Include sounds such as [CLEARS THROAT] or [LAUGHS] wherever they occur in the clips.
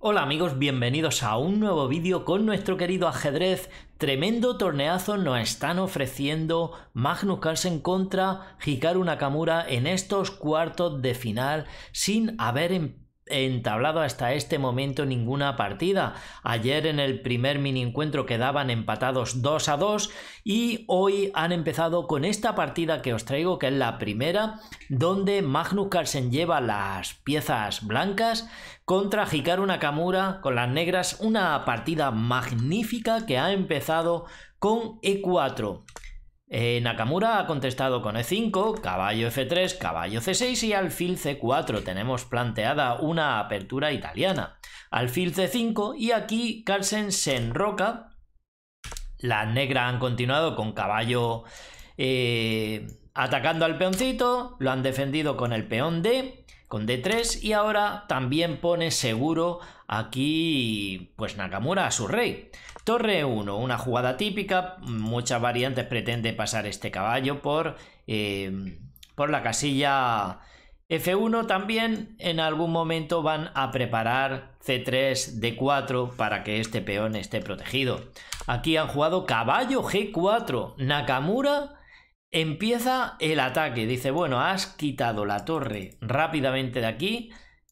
Hola amigos, bienvenidos a un nuevo vídeo con nuestro querido ajedrez. Tremendo torneazo nos están ofreciendo Magnus Carlsen contra Hikaru Nakamura en estos cuartos de final sin haber empezado entablado hasta este momento ninguna partida. Ayer en el primer mini encuentro quedaban empatados 2 a 2 y hoy han empezado con esta partida que os traigo, que es la primera, donde Magnus Carlsen lleva las piezas blancas contra Hikaru Nakamura con las negras. Una partida magnífica que ha empezado con E4. Eh, Nakamura ha contestado con E5, caballo F3, caballo C6 y alfil C4. Tenemos planteada una apertura italiana. Alfil C5 y aquí Carlsen se enroca. la negra han continuado con caballo eh, atacando al peoncito, lo han defendido con el peón D, con D3 y ahora también pone seguro aquí pues Nakamura a su rey. Torre 1, una jugada típica, muchas variantes pretende pasar este caballo por, eh, por la casilla F1 también en algún momento van a preparar C3, D4 para que este peón esté protegido. Aquí han jugado caballo G4. Nakamura empieza el ataque. Dice, bueno, has quitado la torre rápidamente de aquí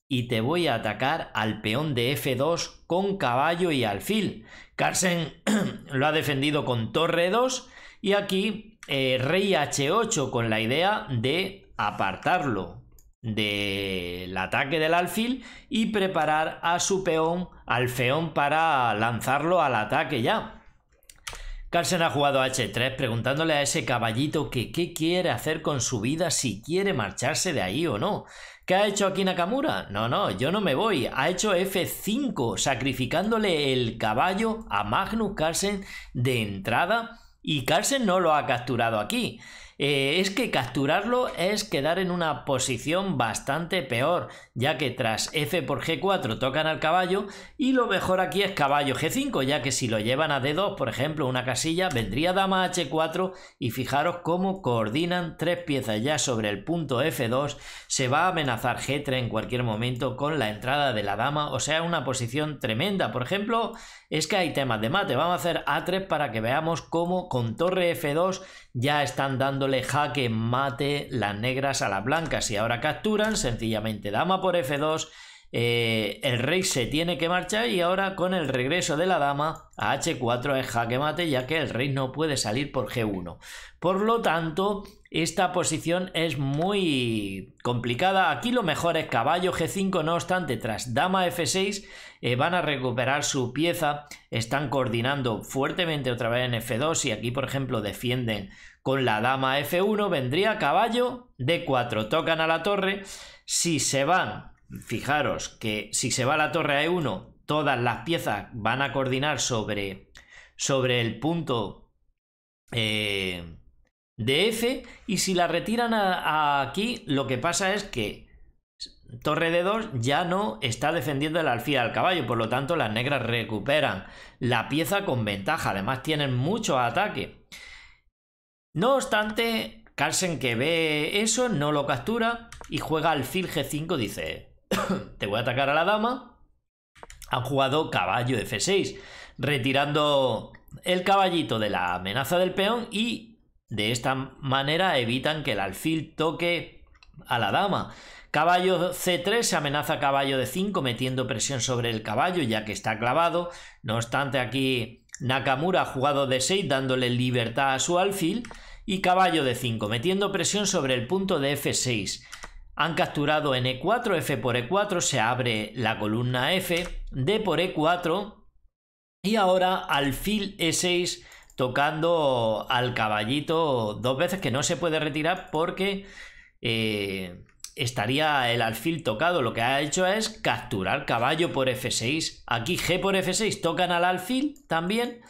y te voy a atacar al peón de F2 con caballo y alfil. Carsen [CLEARS THROAT] lo ha defendido con torre 2 y aquí eh, rey h8 con la idea de apartarlo del ataque del alfil y preparar a su peón, al feón para lanzarlo al ataque ya. Carlsen ha jugado a H3 preguntándole a ese caballito que qué quiere hacer con su vida, si quiere marcharse de ahí o no. ¿Qué ha hecho aquí Nakamura? No, no, yo no me voy. Ha hecho F5, sacrificándole el caballo a Magnus Carlsen de entrada y Carlsen no lo ha capturado aquí. Eh, es que capturarlo es quedar en una posición bastante peor, ya que tras F por G4 tocan al caballo y lo mejor aquí es caballo G5, ya que si lo llevan a D2, por ejemplo, una casilla, vendría dama H4 y fijaros cómo coordinan tres piezas ya sobre el punto F2 se va a amenazar G3 en cualquier momento con la entrada de la dama, o sea, una posición tremenda. Por ejemplo, es que hay temas de mate. Vamos a hacer A3 para que veamos cómo con torre F2 ya están dándole jaque mate las negras a las blancas. Y ahora capturan, sencillamente dama por F2 eh, el rey se tiene que marchar y ahora con el regreso de la dama a h4 es jaque mate ya que el rey no puede salir por g1. Por lo tanto, esta posición es muy complicada. Aquí lo mejor es caballo g5, no obstante, tras dama f6 eh, van a recuperar su pieza, están coordinando fuertemente otra vez en f2 y aquí por ejemplo defienden con la dama f1, vendría caballo d4, tocan a la torre, si se van Fijaros que si se va la torre a E1, todas las piezas van a coordinar sobre, sobre el punto eh, de F y si la retiran aquí, lo que pasa es que torre de 2 ya no está defendiendo el alfil al caballo, por lo tanto las negras recuperan la pieza con ventaja, además tienen mucho ataque. No obstante, Carlsen que ve eso no lo captura y juega alfil G5 dice, [COUGHS] te voy a atacar a la dama. Han jugado caballo F6, retirando el caballito de la amenaza del peón y de esta manera evitan que el alfil toque a la dama. Caballo C3 se amenaza caballo de 5 metiendo presión sobre el caballo ya que está clavado. No obstante aquí Nakamura ha jugado de 6 dándole libertad a su alfil y caballo de 5 metiendo presión sobre el punto de F6. Han capturado en E4, F por E4, se abre la columna F, D por E4 y ahora alfil E6 tocando al caballito dos veces que no se puede retirar porque eh, estaría el alfil tocado. Lo que ha hecho es capturar caballo por F6. Aquí G por F6 tocan al alfil también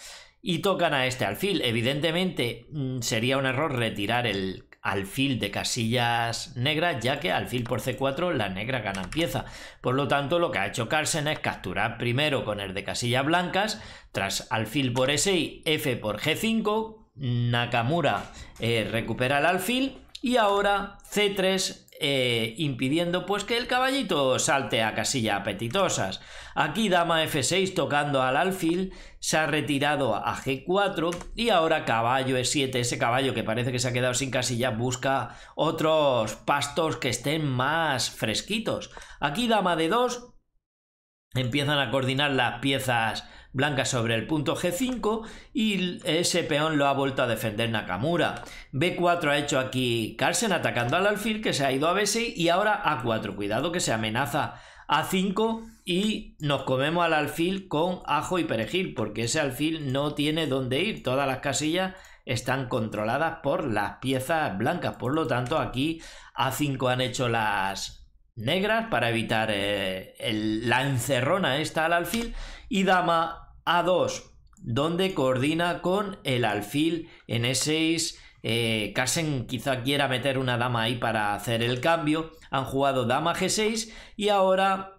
y tocan a este alfil. Evidentemente mm, sería un error retirar el alfil de casillas negras, ya que alfil por c4 la negra gana pieza. Por lo tanto, lo que ha hecho Carlsen es capturar primero con el de casillas blancas, tras alfil por e6, f por g5, Nakamura eh, recupera el alfil y ahora C3 eh, impidiendo pues que el caballito salte a casilla apetitosas. Aquí dama F6 tocando al alfil, se ha retirado a G4 y ahora caballo E7, ese caballo que parece que se ha quedado sin casilla, busca otros pastos que estén más fresquitos. Aquí dama D2, empiezan a coordinar las piezas blanca sobre el punto G5 y ese peón lo ha vuelto a defender Nakamura. B4 ha hecho aquí Carlsen atacando al alfil que se ha ido a B6 y ahora A4. Cuidado que se amenaza A5 y nos comemos al alfil con ajo y perejil porque ese alfil no tiene dónde ir. Todas las casillas están controladas por las piezas blancas. Por lo tanto, aquí A5 han hecho las negras para evitar eh, la encerrona esta al alfil y dama a2, donde coordina con el alfil en E6. Eh, quizá quiera meter una dama ahí para hacer el cambio. Han jugado dama G6 y ahora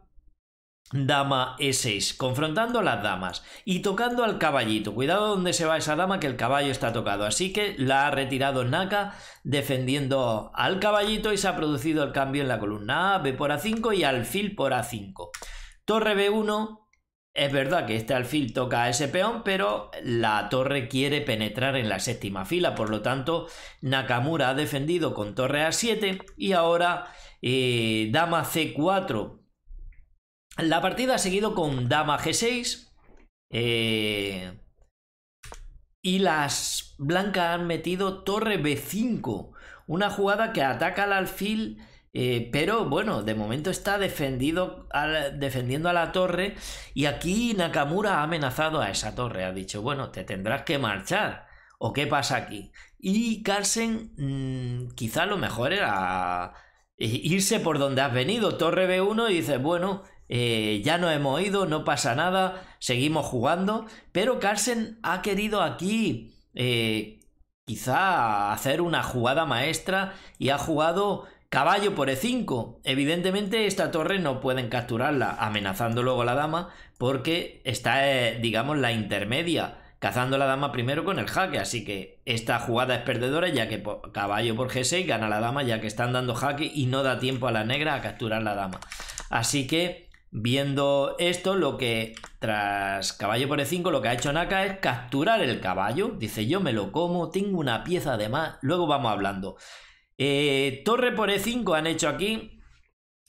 dama E6, confrontando las damas y tocando al caballito. Cuidado dónde se va esa dama que el caballo está tocado. Así que la ha retirado Naka defendiendo al caballito y se ha producido el cambio en la columna A, B por A5 y alfil por A5. Torre B1, es verdad que este alfil toca a ese peón, pero la torre quiere penetrar en la séptima fila, por lo tanto Nakamura ha defendido con torre a7 y ahora eh, dama c4. La partida ha seguido con dama g6 eh, y las blancas han metido torre b5, una jugada que ataca al alfil eh, pero bueno, de momento está defendido defendiendo a la torre y aquí Nakamura ha amenazado a esa torre. Ha dicho, bueno, te tendrás que marchar. ¿O qué pasa aquí? Y Carlsen, mm, quizá lo mejor era eh, irse por donde has venido, torre B1, y dice, bueno, eh, ya no hemos ido, no pasa nada, seguimos jugando. Pero Carlsen ha querido aquí quizá hacer una jugada maestra y ha jugado Caballo por E5. Evidentemente esta torre no pueden capturarla, amenazando luego a la dama, porque está, eh, digamos, la intermedia, cazando la dama primero con el jaque. Así que esta jugada es perdedora, ya que caballo por G6 gana la dama, ya que están dando jaque y no da tiempo a la negra a capturar la dama. Así que, viendo esto, lo que tras caballo por E5, lo que ha hecho Naka es capturar el caballo. Dice, yo me lo como, tengo una pieza de más, luego vamos hablando. Eh, torre por E5 han hecho aquí,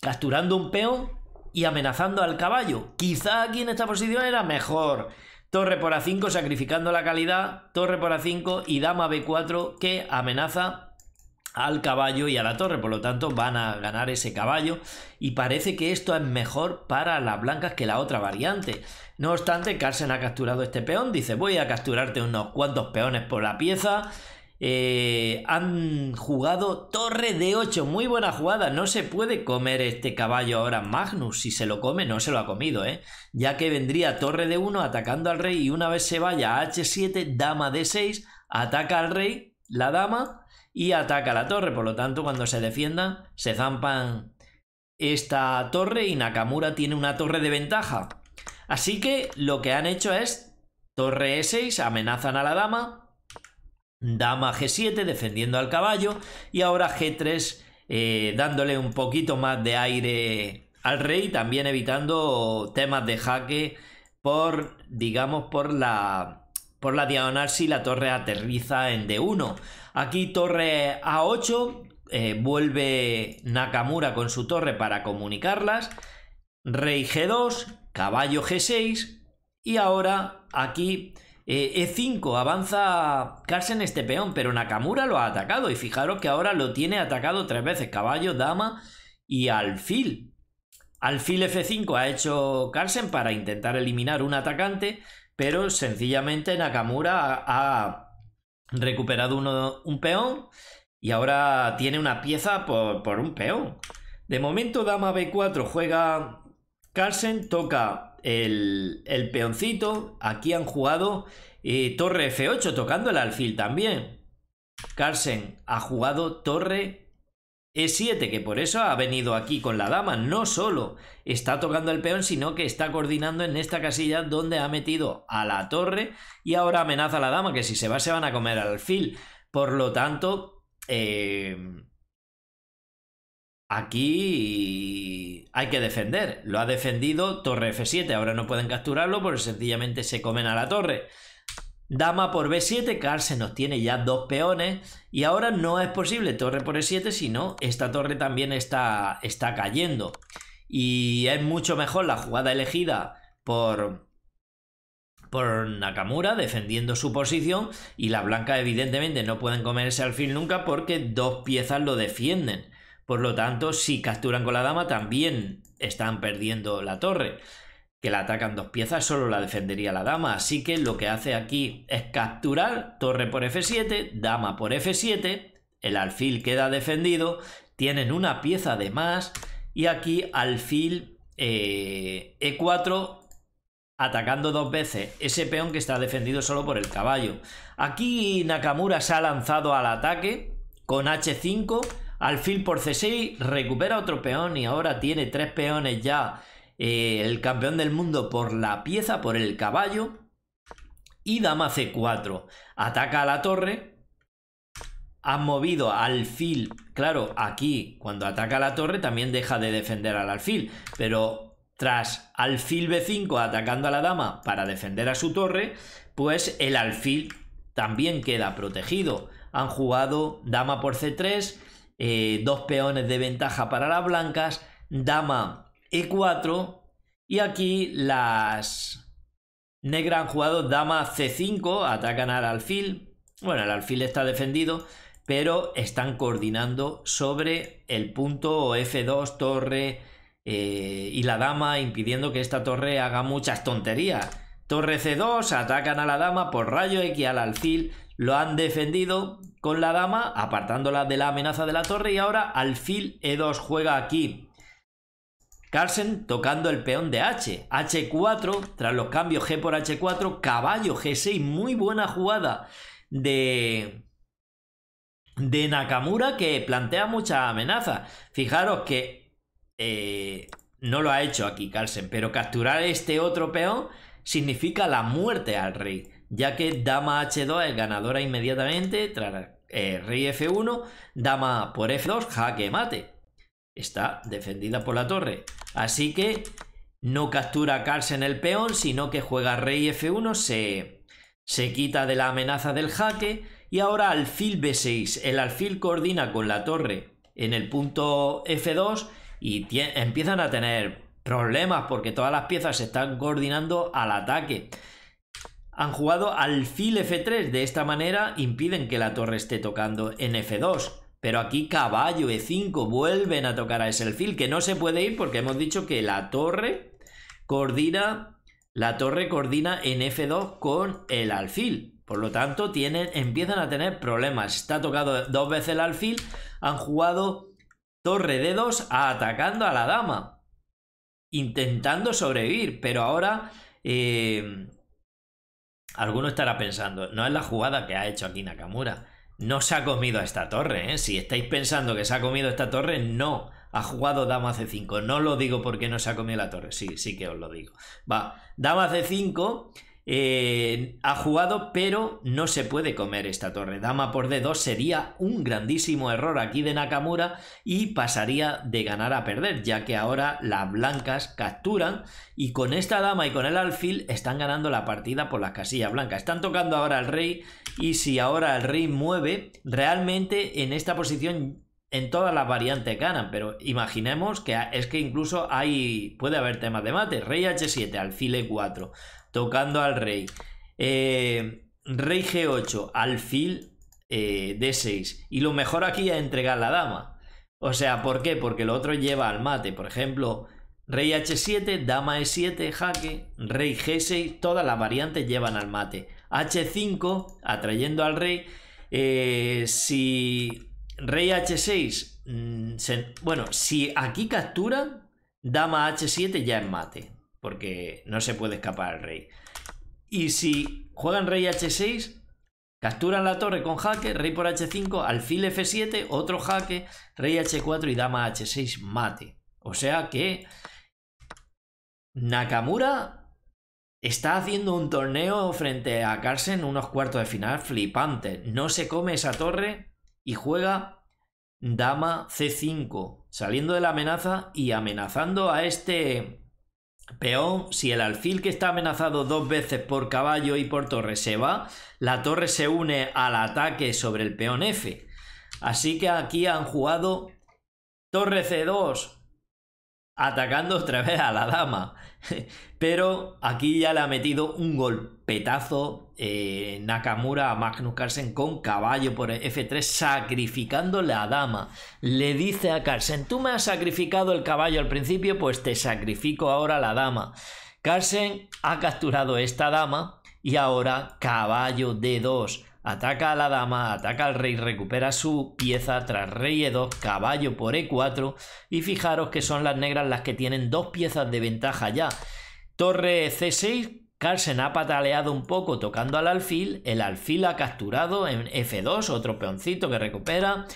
capturando un peón y amenazando al caballo. Quizá aquí en esta posición era mejor. Torre por A5 sacrificando la calidad, torre por A5 y dama B4 que amenaza al caballo y a la torre, por lo tanto van a ganar ese caballo y parece que esto es mejor para las blancas que la otra variante. No obstante, Carlsen ha capturado este peón, dice voy a capturarte unos cuantos peones por la pieza eh, han jugado torre de 8. Muy buena jugada. No se puede comer este caballo ahora Magnus. Si se lo come, no se lo ha comido, ¿eh? Ya que vendría torre de 1 atacando al rey y una vez se vaya a h7, dama de 6, ataca al rey, la dama y ataca la torre. Por lo tanto, cuando se defienda se zampan esta torre y Nakamura tiene una torre de ventaja. Así que lo que han hecho es torre e6, amenazan a la dama, dama g7 defendiendo al caballo y ahora g3 eh, dándole un poquito más de aire al rey, también evitando temas de jaque por, digamos, por la, por la diagonal si la torre aterriza en d1. Aquí torre a8, eh, vuelve Nakamura con su torre para comunicarlas, rey g2, caballo g6 y ahora aquí e5 eh, e avanza Carson este peón, pero Nakamura lo ha atacado y fijaros que ahora lo tiene atacado tres veces, caballo, dama y alfil. Alfil F5 ha hecho Carson para intentar eliminar un atacante, pero sencillamente Nakamura ha, recuperado uno, un peón y ahora tiene una pieza por, un peón. De momento dama B4 juega Carson, toca el, peoncito. Aquí han jugado eh, torre F8, tocando el alfil también. Carlsen ha jugado torre E7, que por eso ha venido aquí con la dama. No solo está tocando el peón, sino que está coordinando en esta casilla donde ha metido a la torre y ahora amenaza a la dama, que si se va se van a comer al alfil. Por lo tanto, eh, Aquí hay que defender. Lo ha defendido torre F7. Ahora no pueden capturarlo porque sencillamente se comen a la torre. Dama por B7, se nos tiene ya dos peones y ahora no es posible torre por E7, sino esta torre también está, está cayendo. Y es mucho mejor la jugada elegida por, por Nakamura defendiendo su posición y la blanca evidentemente no pueden comerse al fin nunca porque dos piezas lo defienden. Por lo tanto, si capturan con la dama, también están perdiendo la torre. Que la atacan dos piezas, solo la defendería la dama. Así que lo que hace aquí es capturar torre por F7, dama por F7, el alfil queda defendido, tienen una pieza de más y aquí alfil E4 eh, e atacando dos veces ese peón que está defendido solo por el caballo. Aquí Nakamura se ha lanzado al ataque con H5 Alfil por C6, recupera otro peón y ahora tiene tres peones ya eh, el campeón del mundo por la pieza, por el caballo. Y dama C4, ataca a la torre. Han movido alfil, claro, aquí cuando ataca a la torre también deja de defender al alfil, pero tras alfil B5 atacando a la dama para defender a su torre, pues el alfil también queda protegido. Han jugado dama por C3, eh, dos peones de ventaja para las blancas, dama e4 y aquí las negras han jugado dama c5, atacan al alfil, bueno el alfil está defendido pero están coordinando sobre el punto f2 torre eh, y la dama impidiendo que esta torre haga muchas tonterías. Torre C2, atacan a la dama por rayo X al alfil, lo han defendido, con la dama, apartándola de la amenaza de la torre y ahora alfil e2 juega aquí. Carlsen tocando el peón de H. H4, tras los cambios G por H4, caballo G6, muy buena jugada de, de Nakamura que plantea muchas amenazas. Fijaros que eh, no lo ha hecho aquí Carlsen, pero capturar este otro peón significa la muerte al rey, ya que dama H2 es ganadora inmediatamente tras rey F1, dama por F2, jaque mate. Está defendida por la torre. Así que no captura a Carlsen el peón, sino que juega rey F1, se, se quita de la amenaza del jaque. Y ahora alfil B6. El alfil coordina con la torre en el punto F2 y empiezan a tener problemas porque todas las piezas se están coordinando al ataque han jugado alfil F3. De esta manera impiden que la torre esté tocando en F2. Pero aquí caballo E5 vuelven a tocar a ese alfil que no se puede ir porque hemos dicho que la torre coordina la torre coordina en F2 con el alfil. Por lo tanto, tienen, empiezan a tener problemas. Está tocado dos veces el alfil. Han jugado torre D2 atacando a la dama. Intentando sobrevivir. Pero ahora eh, Alguno estará pensando, no es la jugada que ha hecho aquí Nakamura. No se ha comido a esta torre, ¿eh? Si estáis pensando que se ha comido esta torre, no. Ha jugado dama c5. No lo digo porque no se ha comido la torre. Sí, sí que os lo digo. Va, dama c5 eh, ha jugado, pero no se puede comer esta torre. Dama por D2 sería un grandísimo error aquí de Nakamura y pasaría de ganar a perder, ya que ahora las blancas capturan y con esta dama y con el alfil están ganando la partida por las casillas blancas. Están tocando ahora al rey y si ahora el rey mueve, realmente en esta posición en todas las variantes ganan, pero imaginemos que es que incluso hay puede haber temas de mate, rey h7, alfil e4, tocando al rey. Eh, rey G8, alfil eh, D6. Y lo mejor aquí es entregar la dama. O sea, ¿por qué? Porque lo otro lleva al mate. Por ejemplo, rey H7, dama E7, jaque, rey G6, todas las variantes llevan al mate. H5, atrayendo al rey. Eh, si rey H6, mm, bueno, si aquí captura... dama H7 ya es mate porque no se puede escapar el rey. Y si juegan rey h6, capturan la torre con jaque, rey por h5, alfil f7, otro jaque, rey h4 y dama h6 mate. O sea que Nakamura está haciendo un torneo frente a Carson. unos cuartos de final flipante. No se come esa torre y juega dama c5, saliendo de la amenaza y amenazando a este Peón, si el alfil que está amenazado dos veces por caballo y por torre se va, la torre se une al ataque sobre el peón F. Así que aquí han jugado torre C2, atacando otra vez a la dama. [LAUGHS] Pero aquí ya le ha metido un golpetazo eh, Nakamura a Magnus Carlsen con caballo por F3, sacrificando la dama. Le dice a Carlsen, tú me has sacrificado el caballo al principio, pues te sacrifico ahora la dama. Carlsen ha capturado esta dama y ahora caballo D2 Ataca a la dama, ataca al rey, recupera su pieza tras rey e2, caballo por e4 y fijaros que son las negras las que tienen dos piezas de ventaja ya. Torre c6, Carlsen ha pataleado un poco tocando al alfil, el alfil ha capturado en f2, otro peoncito que recupera,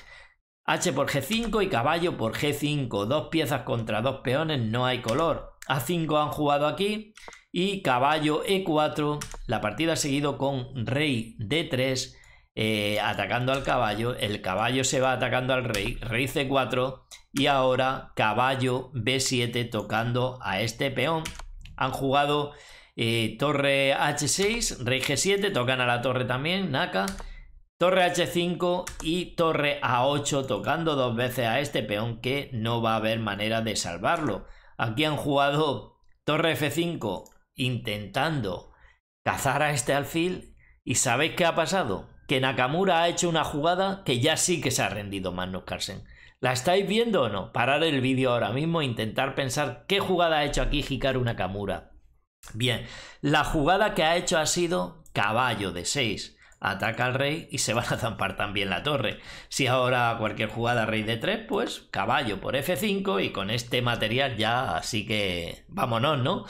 h por g5 y caballo por g5, dos piezas contra dos peones, no hay color. A5 han jugado aquí y caballo e4. La partida ha seguido con rey d3 eh, atacando al caballo. El caballo se va atacando al rey, rey c4 y ahora caballo b7 tocando a este peón. Han jugado eh, torre h6, rey g7, tocan a la torre también, Naka. Torre H5 y torre A8 tocando dos veces a este peón que no va a haber manera de salvarlo. Aquí han jugado torre F5, intentando cazar a este alfil. ¿Y sabéis qué ha pasado? Que Nakamura ha hecho una jugada que ya sí que se ha rendido Magnus Carlsen. ¿La estáis viendo o no? Parar el vídeo ahora mismo e intentar pensar qué jugada ha hecho aquí Hikaru Nakamura. Bien, la jugada que ha hecho ha sido caballo de 6. Ataca al rey y se va a zampar también la torre. Si ahora cualquier jugada rey de 3, pues caballo por F5 y con este material ya así que vámonos, ¿no?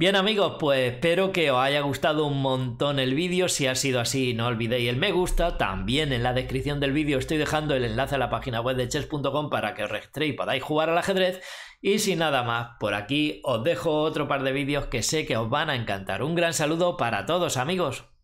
Bien amigos, pues espero que os haya gustado un montón el vídeo. Si ha sido así, no olvidéis el me gusta. También en la descripción del vídeo estoy dejando el enlace a la página web de chess.com para que os registréis y podáis jugar al ajedrez. Y sin nada más, por aquí os dejo otro par de vídeos que sé que os van a encantar. Un gran saludo para todos amigos.